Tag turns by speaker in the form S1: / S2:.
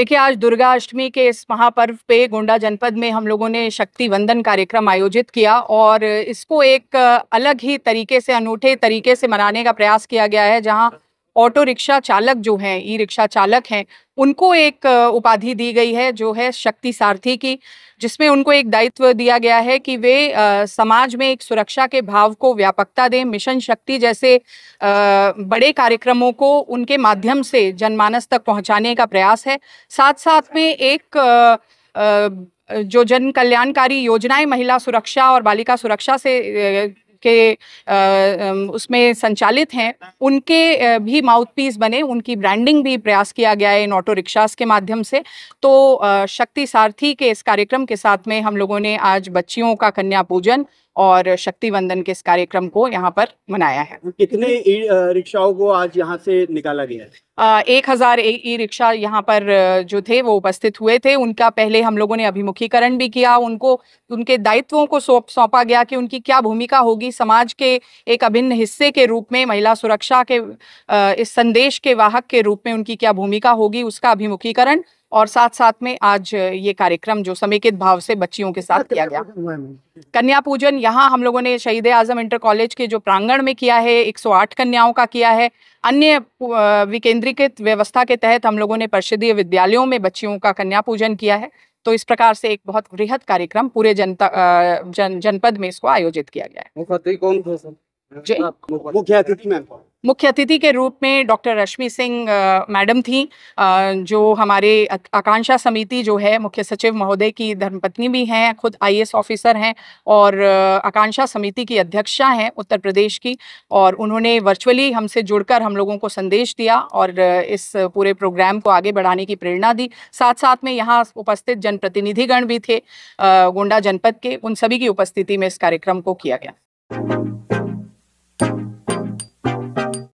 S1: देखिए आज दुर्गा अष्टमी के इस महापर्व पे गोंडा जनपद में हम लोगों ने शक्ति वंदन कार्यक्रम आयोजित किया और इसको एक अलग ही तरीके से अनूठे तरीके से मनाने का प्रयास किया गया है जहाँ ऑटो रिक्शा चालक जो हैं ई रिक्शा चालक हैं उनको एक उपाधि दी गई है जो है शक्ति सारथी की जिसमें उनको एक दायित्व दिया गया है कि वे आ, समाज में एक सुरक्षा के भाव को व्यापकता दें मिशन शक्ति जैसे आ, बड़े कार्यक्रमों को उनके माध्यम से जनमानस तक पहुंचाने का प्रयास है साथ साथ में एक आ, जो जन कल्याणकारी योजनाएं महिला सुरक्षा और बालिका सुरक्षा से के उसमें संचालित हैं उनके भी माउथ पीस बने उनकी ब्रांडिंग भी प्रयास किया गया है इन ऑटो रिक्शास के माध्यम से तो शक्ति सारथी के इस कार्यक्रम के साथ में हम लोगों ने आज बच्चियों का कन्या पूजन और शक्ति वंदन के इस कार्यक्रम को यहाँ पर मनाया है कितने रिक्शाओं को आज यहाँ से निकाला गया है एक हज़ार ई रिक्शा यहाँ पर जो थे वो उपस्थित हुए थे उनका पहले हम लोगों ने अभिमुखीकरण भी किया उनको उनके दायित्वों को सौंप सौंपा गया कि उनकी क्या भूमिका होगी समाज के एक अभिन्न हिस्से के रूप में महिला सुरक्षा के इस संदेश के वाहक के रूप में उनकी क्या भूमिका होगी उसका अभिमुखीकरण और साथ साथ में आज ये कार्यक्रम जो समेकित भाव से बच्चियों के साथ किया गया कन्या पूजन यहाँ हम लोगों ने शहीद आजम इंटर कॉलेज के जो प्रांगण में किया है 108 कन्याओं का किया है अन्य विकेंद्रीकृत व्यवस्था के तहत हम लोगों ने परिषदीय विद्यालयों में बच्चियों का कन्या पूजन किया है तो इस प्रकार से एक बहुत वृहद कार्यक्रम पूरे जनता जन जनपद में इसको आयोजित किया गया है मैम मुख्य अतिथि के रूप में डॉक्टर रश्मि सिंह मैडम थी आ, जो हमारे आकांक्षा समिति जो है मुख्य सचिव महोदय की धर्मपत्नी भी हैं खुद आई ऑफिसर हैं और आकांक्षा समिति की अध्यक्षा हैं उत्तर प्रदेश की और उन्होंने वर्चुअली हमसे जुड़कर हम लोगों को संदेश दिया और इस पूरे प्रोग्राम को आगे बढ़ाने की प्रेरणा दी साथ साथ में यहाँ उपस्थित जनप्रतिनिधिगण भी थे गोंडा जनपद के उन सभी की उपस्थिति में इस कार्यक्रम को किया गया